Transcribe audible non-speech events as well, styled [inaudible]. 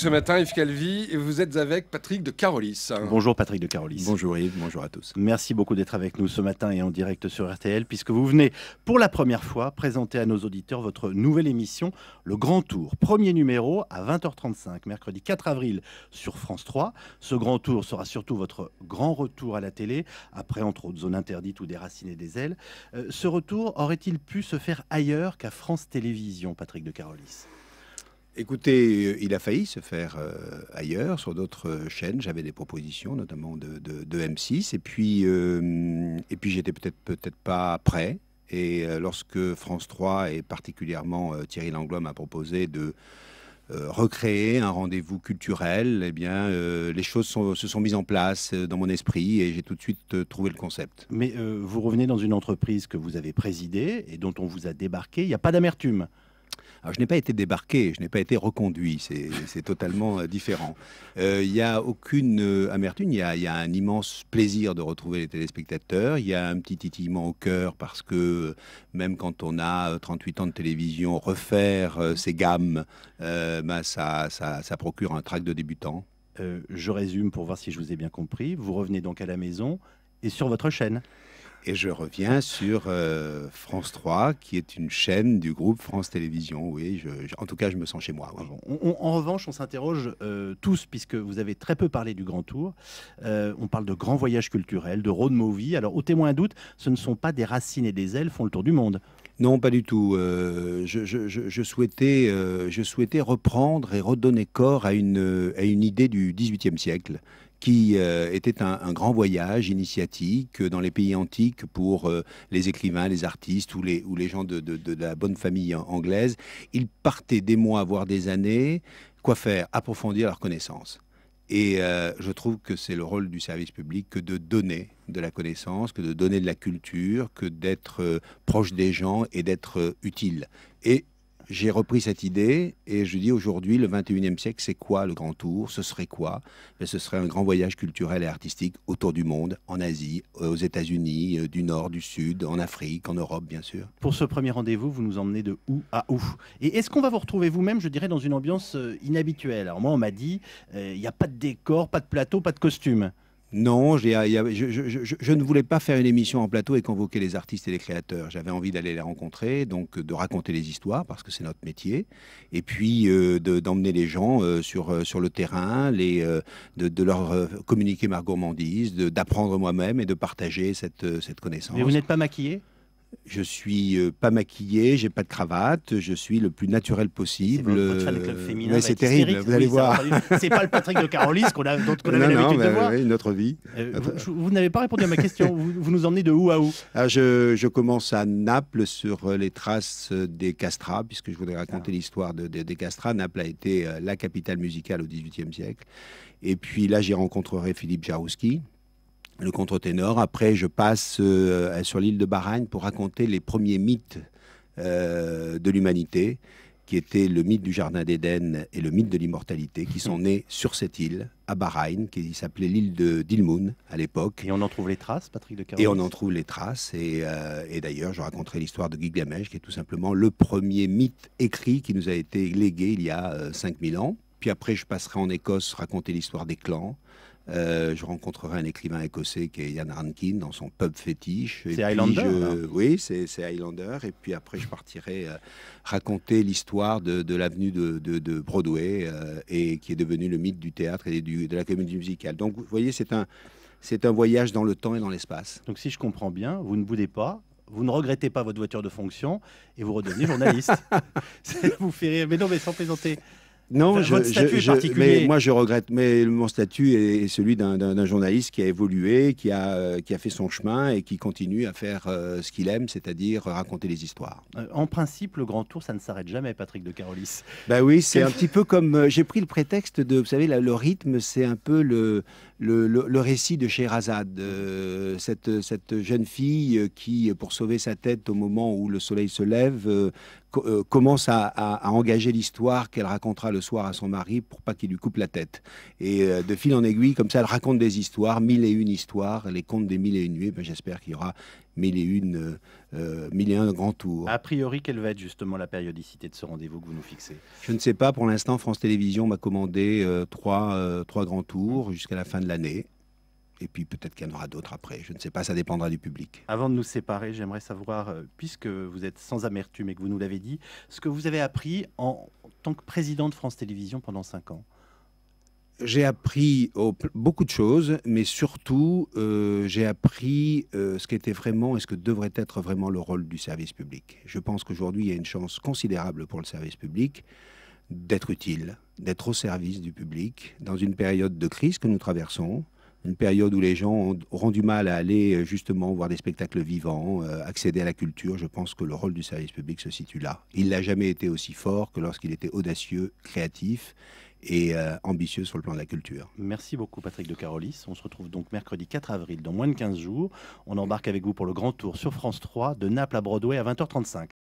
Ce matin, Yves Calvi, et vous êtes avec Patrick de Carolis. Bonjour Patrick de Carolis. Bonjour Yves, bonjour à tous. Merci beaucoup d'être avec nous ce matin et en direct sur RTL, puisque vous venez pour la première fois présenter à nos auditeurs votre nouvelle émission, Le Grand Tour. Premier numéro à 20h35, mercredi 4 avril sur France 3. Ce Grand Tour sera surtout votre grand retour à la télé, après entre autres Zone Interdite ou Des des Ailes. Euh, ce retour aurait-il pu se faire ailleurs qu'à France Télévisions, Patrick de Carolis Écoutez, euh, il a failli se faire euh, ailleurs, sur d'autres euh, chaînes. J'avais des propositions, notamment de, M6. Et puis, et puis j'étais peut-être peut pas prêt. Et lorsque France 3 et particulièrement Thierry Langlois m'a proposé de recréer un rendez-vous culturel, eh bien, les choses se sont mises en place dans mon esprit et j'ai tout de suite trouvé le concept. Mais vous revenez dans une entreprise que vous avez présidée et dont on vous a débarqué. Il n'y a pas d'amertume. Alors, je n'ai pas été débarqué, je n'ai pas été reconduit, c'est totalement euh, différent. Euh, il n'y a aucune euh, amertume, il y a, un immense plaisir de retrouver les téléspectateurs, il y a un petit titillement au cœur parce que même quand on a 38 ans de télévision, refaire ces gammes, ben, ça, procure un trac de débutant. je résume pour voir si je vous ai bien compris. Vous revenez donc à la maison et sur votre chaîne. Et je reviens sur euh, France 3, qui est une chaîne du groupe France Télévisions. Oui, je, en tout cas, je me sens chez moi. Ah en revanche, on s'interroge euh, tous, puisque vous avez très peu parlé du Grand Tour. Euh, on parle de grands voyages culturels, de road movie. Alors, au témoin doute, ce ne sont pas des racines et des ailes font le tour du monde. Non, pas du tout. je, souhaitais, je souhaitais reprendre et redonner corps à une, à une idée du XVIIIe siècle qui euh, était un, grand voyage initiatique euh, dans les pays antiques pour euh, les écrivains, les artistes ou les, gens de, la bonne famille anglaise. Ils partaient des mois, voire des années. Quoi faire Approfondir leurs connaissances. Et je trouve que c'est le rôle du service public que de donner de la connaissance, que de donner de la culture, que d'être proche des gens et d'être utile. Et j'ai repris cette idée et je dis aujourd'hui, le 21e siècle, c'est quoi le grand tour Ce serait quoi ben, Ce serait un grand voyage culturel et artistique autour du monde, en Asie, aux États-Unis, euh, du Nord, du Sud, en Afrique, en Europe, bien sûr. Pour ce premier rendez-vous, vous nous emmenez de où à où Et est-ce qu'on va vous retrouver vous-même, je dirais, dans une ambiance euh, inhabituelle Alors moi, on m'a dit, euh, il n'y a pas de décor, pas de plateau, pas de costume. Non, ah, je, ne voulais pas faire une émission en plateau et convoquer les artistes et les créateurs. J'avais envie d'aller les rencontrer, donc euh, de raconter les histoires, parce que c'est notre métier, et puis euh, d'emmener les gens euh, sur, sur le terrain, de, leur communiquer ma gourmandise, d'apprendre moi-même et de partager cette, cette connaissance. Mais vous n'êtes pas maquillé je suis euh, pas maquillé, j'ai pas de cravate, je suis le plus naturel possible. C'est euh, c'est terrible, vous allez voir. C'est pas le Patrick de Carolis qu'on a, dont on avait l'habitude de bah, voir. notre vie. Euh, vous, n'avez pas répondu à ma question. [laughs] vous, nous emmenez de où à où ah, je, commence à Naples sur les traces des Castras, puisque je voudrais ah. raconter l'histoire des Castras. Naples a été la capitale musicale au XVIIIe siècle. Et puis là, j'y rencontrerai Philippe Jarouski, le contre-ténor. Après, je passe euh, sur l'île de Bahreïn pour raconter les premiers mythes euh, de l'humanité, qui étaient le mythe du Jardin d'Éden et le mythe de l'immortalité, qui sont nés sur cette île, à Bahreïn, qui s'appelait l'île de Dilmun à l'époque. Et on en trouve les traces, Patrick de Caron Et on en trouve les traces. Et, euh, d'ailleurs, je raconterai l'histoire de Gilgamesh, qui est tout simplement le premier mythe écrit qui nous a été légué il y a 5000 ans. Puis après, je passerai en Écosse raconter l'histoire des clans. Euh, je rencontrerai un écrivain écossais qui est Ian Rankin dans son pub fétiche. C'est Highlander hein. Oui, c'est Highlander. Et puis après, je partirai euh, raconter l'histoire de, l'avenue de, Broadway euh, et qui est devenue le mythe du théâtre et de la comédie musicale. Donc, vous voyez, c'est un, un voyage dans le temps et dans l'espace. Donc, si je comprends bien, vous ne boudez pas, vous ne regrettez pas votre voiture de fonction et vous redevenez journaliste. [laughs] [laughs] ça vous fait rire. Mais non, mais sans plaisanter. Non, je, mais moi je regrette, mais mon statut est celui d'un journaliste qui a évolué, qui a, euh, qui a fait son chemin et qui continue à faire euh, ce qu'il aime, c'est-à-dire raconter les histoires. Euh, en principe, le Grand Tour, ça ne s'arrête jamais, Patrick de Carolis. Bah oui, c'est un petit peu comme j'ai pris le prétexte de, vous savez, le rythme, c'est un peu le, le, récit de Scheherazade, cette, cette jeune fille qui, pour sauver sa tête au moment où le soleil se lève, euh, commence à, engager l'histoire qu'elle racontera le soir à son mari pour pas qu'il lui coupe la tête. Et euh, de fil en aiguille, comme ça, elle raconte des histoires, mille et une histoires, les contes des mille et une nuits. Ben, J'espère qu'il y aura mille et une, euh, mille et un grands tours. A priori, quelle va être justement la périodicité de ce rendez-vous que vous nous fixez Je ne sais pas. Pour l'instant, France Télévisions m'a commandé trois, trois grands tours jusqu'à la fin de l'année. Et puis peut-être qu'il y en aura d'autres après. Je ne sais pas, ça dépendra du public. Avant de nous séparer, j'aimerais savoir, euh, puisque vous êtes sans amertume et que vous nous l'avez dit, ce que vous avez appris en tant que président de France Télévisions pendant cinq ans. J'ai appris beaucoup de choses, mais surtout, euh, j'ai appris euh, ce ce qu'était vraiment et ce que devrait être vraiment le rôle du service public. Je pense qu'aujourd'hui, il y a une chance considérable pour le service public d'être utile, d'être au service du public dans une période de crise que nous traversons, une période où les gens auront du mal à aller euh, justement voir des spectacles vivants, euh, accéder à la culture. Je pense que le rôle du service public se situe là. Il n'a jamais été aussi fort que lorsqu'il était audacieux, créatif et euh, ambitieux sur le plan de la culture. Merci beaucoup Patrick de Carolis. On se retrouve donc mercredi 4 avril, dans moins de 15 jours. On embarque avec vous pour le grand tour sur France 3 de Naples à Broadway à 20h35.